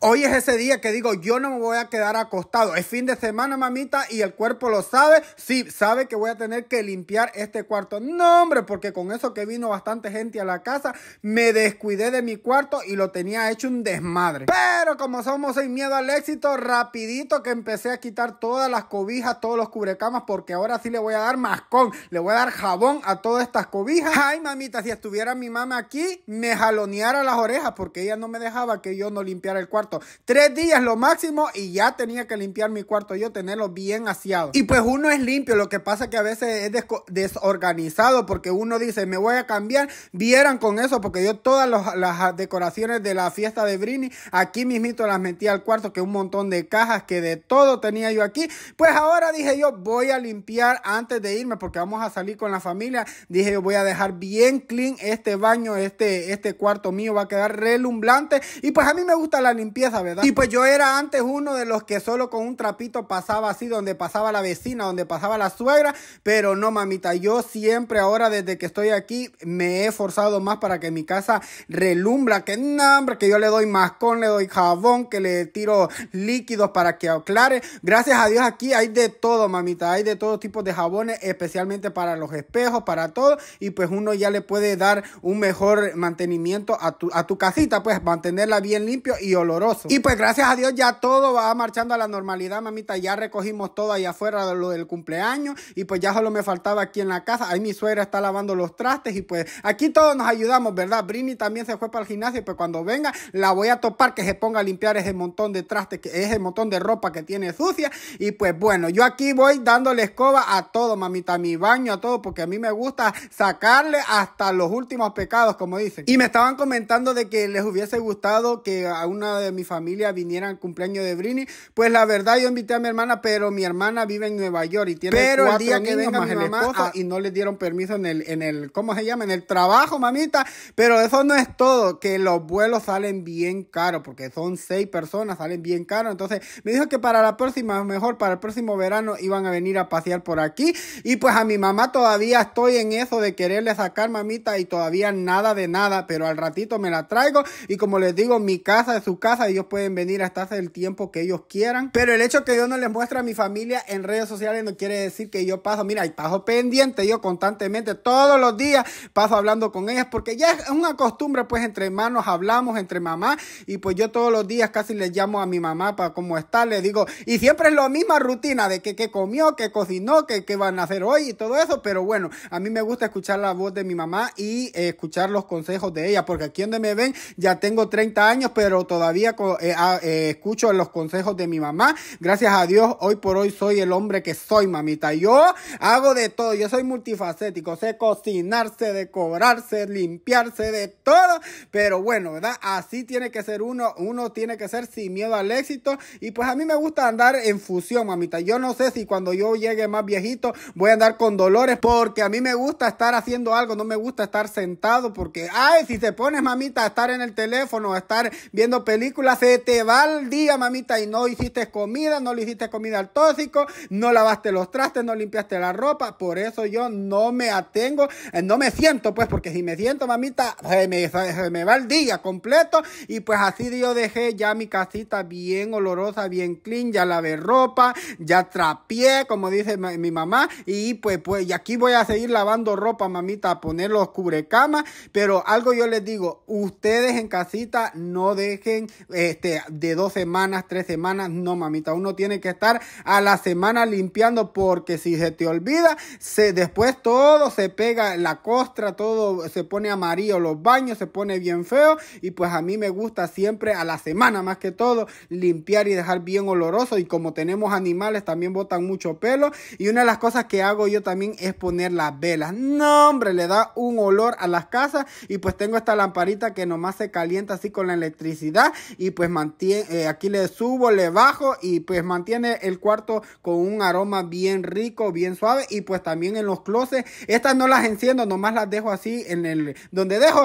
Hoy es ese día que digo, yo no me voy a quedar acostado. Es fin de semana, mamita, y el cuerpo lo sabe. Sí, sabe que voy a tener que limpiar este cuarto. No, hombre, porque con eso que vino bastante gente a la casa, me descuidé de mi cuarto y lo tenía hecho un desmadre. Pero como somos sin miedo al éxito, rapidito que empecé a quitar todas las cobijas, todos los cubrecamas, porque ahora sí le voy a dar mascón, le voy a dar jabón a todas estas cobijas. Ay, mamita, si estuviera mi mamá aquí, me jaloneara las orejas porque ella no me dejaba que yo no limpiara el cuarto. Tres días lo máximo y ya tenía que limpiar mi cuarto yo, tenerlo bien aseado. Y pues uno es limpio, lo que pasa que a veces es desorganizado porque uno dice, me voy a cambiar. Vieran con eso porque yo todas las decoraciones de la fiesta de Brini, aquí mismito las metí al cuarto, que un montón de cajas, que de todo tenía yo aquí. Pues ahora dije yo, voy a limpiar antes de irme porque vamos a salir con la familia. Dije yo, voy a dejar bien clean este baño, este, este cuarto mío va a quedar relumblante. Y pues a mí me gusta la limpieza ¿verdad? Y pues yo era antes uno de los que solo con un trapito pasaba así, donde pasaba la vecina, donde pasaba la suegra, pero no, mamita, yo siempre ahora desde que estoy aquí me he forzado más para que mi casa relumbra, que no, que yo le doy mascón, le doy jabón, que le tiro líquidos para que aclare. Gracias a Dios aquí hay de todo, mamita, hay de todo tipo de jabones, especialmente para los espejos, para todo, y pues uno ya le puede dar un mejor mantenimiento a tu, a tu casita, pues mantenerla bien limpio y olorosa y pues gracias a Dios ya todo va marchando a la normalidad, mamita. Ya recogimos todo ahí afuera de lo del cumpleaños y pues ya solo me faltaba aquí en la casa. Ahí mi suegra está lavando los trastes y pues aquí todos nos ayudamos, ¿verdad? Brini también se fue para el gimnasio y pues cuando venga la voy a topar que se ponga a limpiar ese montón de trastes, que, ese montón de ropa que tiene sucia. Y pues bueno, yo aquí voy dándole escoba a todo, mamita, a mi baño, a todo, porque a mí me gusta sacarle hasta los últimos pecados, como dicen. Y me estaban comentando de que les hubiese gustado que a una de mi familia viniera al cumpleaños de Brini. Pues la verdad, yo invité a mi hermana, pero mi hermana vive en Nueva York y tiene cuatro niños más mi mamá, ah. y no le dieron permiso en el, en el, ¿cómo se llama? En el trabajo, mamita. Pero eso no es todo, que los vuelos salen bien caros, porque son seis personas, salen bien caros. Entonces, me dijo que para la próxima, mejor para el próximo verano, iban a venir a pasear por aquí. Y pues a mi mamá todavía estoy en eso de quererle sacar, mamita, y todavía nada de nada, pero al ratito me la traigo. Y como les digo, mi casa es su casa ellos pueden venir hasta hace el tiempo que ellos quieran, pero el hecho que yo no les muestre a mi familia en redes sociales no quiere decir que yo paso, mira, y paso pendiente, yo constantemente, todos los días paso hablando con ellas, porque ya es una costumbre, pues entre hermanos hablamos, entre mamá, y pues yo todos los días casi les llamo a mi mamá para cómo está, le digo, y siempre es la misma rutina de que, que comió, que cocinó, que, que van a hacer hoy y todo eso, pero bueno, a mí me gusta escuchar la voz de mi mamá y eh, escuchar los consejos de ella, porque aquí donde me ven ya tengo 30 años, pero todavía eh, ah, eh, escucho los consejos de mi mamá. Gracias a Dios, hoy por hoy soy el hombre que soy, mamita. Yo hago de todo, yo soy multifacético, sé cocinarse, decorarse, limpiarse, de todo. Pero bueno, ¿verdad? Así tiene que ser uno, uno tiene que ser sin miedo al éxito. Y pues a mí me gusta andar en fusión, mamita. Yo no sé si cuando yo llegue más viejito voy a andar con dolores porque a mí me gusta estar haciendo algo, no me gusta estar sentado porque, ay, si se pones, mamita, a estar en el teléfono, a estar viendo películas, se te va el día, mamita, y no hiciste comida, no le hiciste comida al tóxico, no lavaste los trastes, no limpiaste la ropa. Por eso yo no me atengo, eh, no me siento, pues, porque si me siento, mamita, me, me va el día completo. Y pues así yo dejé ya mi casita bien olorosa, bien clean, ya lavé ropa, ya trapié, como dice mi mamá. Y pues, pues, y aquí voy a seguir lavando ropa, mamita, a poner los cubrecamas. Pero algo yo les digo, ustedes en casita no dejen este, de dos semanas, tres semanas. No, mamita, uno tiene que estar a la semana limpiando porque si se te olvida, se, después todo se pega, la costra, todo se pone amarillo, los baños se pone bien feo y pues a mí me gusta siempre a la semana más que todo limpiar y dejar bien oloroso y como tenemos animales también botan mucho pelo y una de las cosas que hago yo también es poner las velas. No, hombre, le da un olor a las casas y pues tengo esta lamparita que nomás se calienta así con la electricidad y pues mantiene, eh, aquí le subo, le bajo y pues mantiene el cuarto con un aroma bien rico, bien suave y pues también en los closets, estas no las enciendo, nomás las dejo así en el, donde dejo,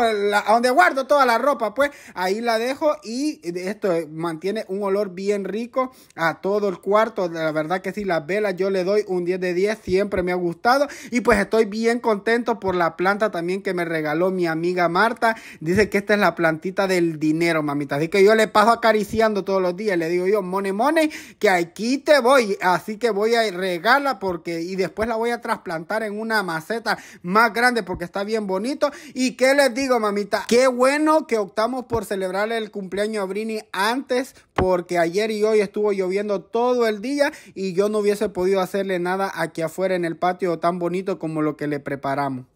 donde guardo toda la ropa, pues ahí la dejo y esto mantiene un olor bien rico a todo el cuarto, la verdad que sí, las velas yo le doy un 10 de 10, siempre me ha gustado y pues estoy bien contento por la planta también que me regaló mi amiga Marta, dice que esta es la plantita del dinero, mamita, así que yo le paso acariciando todos los días. Le digo yo, mone, mone, que aquí te voy. Así que voy a regarla porque, y después la voy a trasplantar en una maceta más grande porque está bien bonito. Y qué les digo, mamita, qué bueno que optamos por celebrar el cumpleaños a Brini antes porque ayer y hoy estuvo lloviendo todo el día y yo no hubiese podido hacerle nada aquí afuera en el patio tan bonito como lo que le preparamos.